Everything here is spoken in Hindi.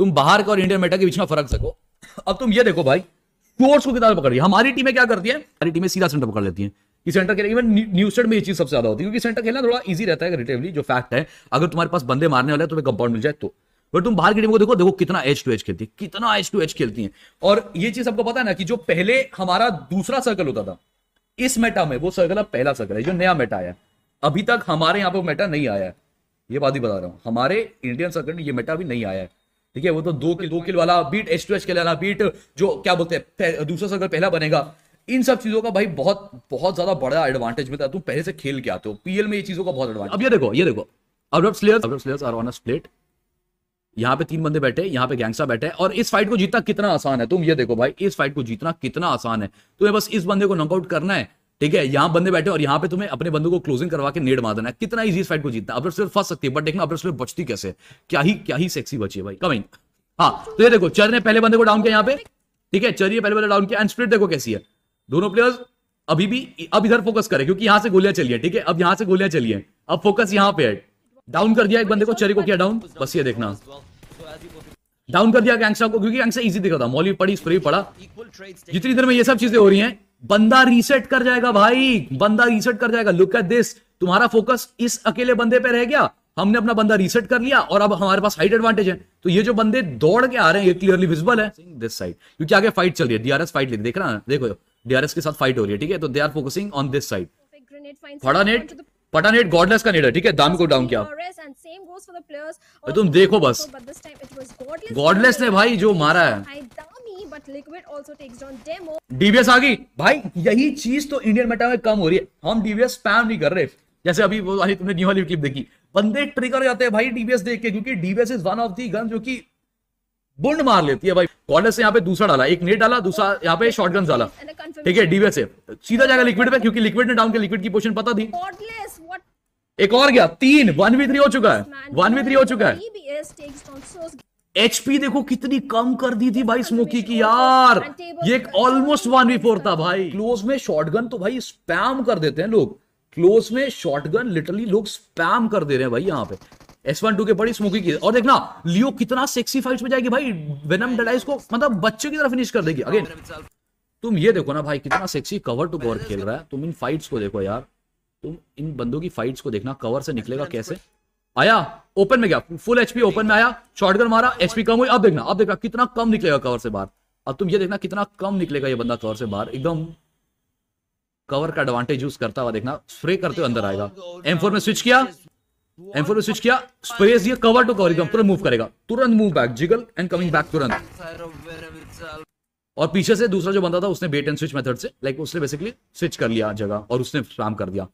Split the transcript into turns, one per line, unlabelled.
तुम बाहर का और इंडियन मेटा के बीच में फर्क सको अब तुम ये देखो भाई कोर्स को कितना पकड़ रही है हमारी टीमें क्या करती है हमारी टीमें सीधा सेंटर पकड़ लेती है कि सेंटर खेले इवन न्यू स्टेट में ये चीज सबसे ज्यादा होती है क्योंकि सेंटर खेलना थोड़ा इजी रहता है रिलेटिवली जो फैक्ट है अगर तुम्हारे पास बंदे मारने वाले तुम्हें कंपाउंड मिल जाए तो बट तुम बाहर की टीम को देखो देखो कितना एच टू एच खेलती है कितना एच टू एच खेलती है और ये चीज आपको पता है ना कि जो पहले हमारा दूसरा सर्कल होता था इस मेटा में वो सर्कल अब पहला सर्कल है जो नया मेटा आया अभी तक हमारे यहाँ पे मेटा नहीं आया है ये बात ही बता रहा हूँ हमारे इंडियन सर्कल में ये मेटा अभी नहीं आया है ठीक है वो तो दो किल दो किल वाला beat H to H kill beat जो क्या बोलते हैं दूसरा सर्कल पहला बनेगा इन सब चीजों का भाई बहुत बहुत ज्यादा बड़ा एडवांटेज मिलता है तुम पहले से खेल के आते हो पीएल में ये चीजों का बहुत एडवांटेज अब ये देखो ये देखो अब स्लेयर्स अब slayers are on a split यहाँ पे तीन बंदे बैठे यहाँ पे गैंगस्टर बैठे और इस फाइट को जीतना कितना आसान है तुम ये देखो भाई इस फाइट को जीतना कितना आसान है तुम्हें तो बस इस बंदे को नॉकआउट करना है ठीक है यहां बंदे बैठे और यहां पे तुम्हें अपने बंदों को क्लोजिंग करवा के नेड मार देना है कितना इजी फाइट को जीतना अपडेट फंस सकती है बट देखना अपडेट बचती कैसे क्या ही क्या ही सेक्सी बची है भाई कमिंग हाँ तो ये देखो चर ने पहले बंदे को डाउन किया यहाँ पे ठीक है चर पहले बंदे डाउन किया एंड स्प्रिट देखो कैसी है दोनों प्लेयर्स अभी भी अब इधर फोकस करे क्योंकि यहां से गोलियां चलिए ठीक है अब यहां से गोलियां चलिए अब फोकस यहाँ पे डाउन कर दिया एक बंदे को चरी को किया डाउन बस ये देखना डाउन कर दिया गैंगस्टर को क्योंकि गैंगस्टर इजी रहा था मॉली पड़ी स्प्रे पड़ा जितनी देर में ये सब चीजें हो रही हैं बंदा रीसेट कर जाएगा भाई बंदा रीसेट कर जाएगा लुक एट दिस तुम्हारा फोकस इस अकेले बंदे पे रह गया हमने अपना बंदा रीसेट कर लिया और अब हमारे पास हाइट एडवांटेज है तो ये जो बंदे दौड़ के आ रहे हैं ये क्लियरली विजिबल है दिस साइड क्योंकि आगे फाइट चल रही है डीआरएस फाइट देख रहा है देखो डीआरएस के साथ फाइट हो रही है ठीक है तो they are focusing on this side फटा नेट फटा नेट गॉडलेस का नेट है ठीक है दाम को डाउन किया तुम देखो बस गॉडलेस तो, ने भाई जो मारा है also takes down demo आ गई भाई यही चीज तो इंडियन मेटा में कम हो रही है हम डीबीएस स्पैम नहीं कर रहे जैसे अभी वो वाली तुमने न्यू क्लिप देखी बंदे ट्रिगर जाते हैं भाई डीबीएस देख के क्योंकि DBS is one of the gun जो कि बुंड मार लेती है भाई कॉलेज से यहाँ पे दूसरा डाला एक नेट डाला दूसरा यहाँ पे शॉर्ट गन डाला ठीक है डीबीएस से सीधा जाएगा लिक्विड पे क्योंकि लिक्विड ने डाउन के लिक्विड की पोजिशन पता थी एक और गया तीन वन वी थ्री हो चुका है वन वी थ्री हो चुका है एचपी देखो कितनी कम कर दी थी भाई स्मोकी हाँ, हाँ, की हाँ, यार ये ऑलमोस्ट वन वी फोर था भाई क्लोज में शॉटगन तो भाई स्पैम कर देते हैं लोग क्लोज में शॉटगन लिटरली लोग स्पैम कर दे रहे हैं भाई यहाँ पे एस वन टू के पड़ी स्मोकी की और देखना लियो कितना सेक्सी फाइट्स में जाएगी भाई वेनम डेलाइस को मतलब बच्चे की तरह फिनिश कर देगी अगेन तुम ये देखो ना भाई कितना सेक्सी कवर टू कवर खेल रहा है तुम इन फाइट्स को देखो यार तुम इन बंदों की फाइट्स को देखना कवर से निकलेगा कैसे आया ओपन में गया फुल एचपी ओपन में आया शॉर्टगन मारा एचपी कम हुई अब देखना अब देखना कितना कम निकलेगा कवर से बाहर अब तुम ये देखना कितना कम निकलेगा ये बंदा कवर से बाहर एकदम कवर का एडवांटेज यूज करता हुआ देखना स्प्रे करते हुए अंदर आएगा एम फोर में स्विच किया एम फोर में स्विच किया स्प्रे ये कवर टू कवर एकदम तुरंत मूव करेगा तुरंत move back jiggle and coming back तुरंत और पीछे से दूसरा जो बंदा था उसने बेट एंड स्विच मेथड से लाइक उसने बेसिकली स्विच कर लिया जगह और उसने स्पैम कर दिया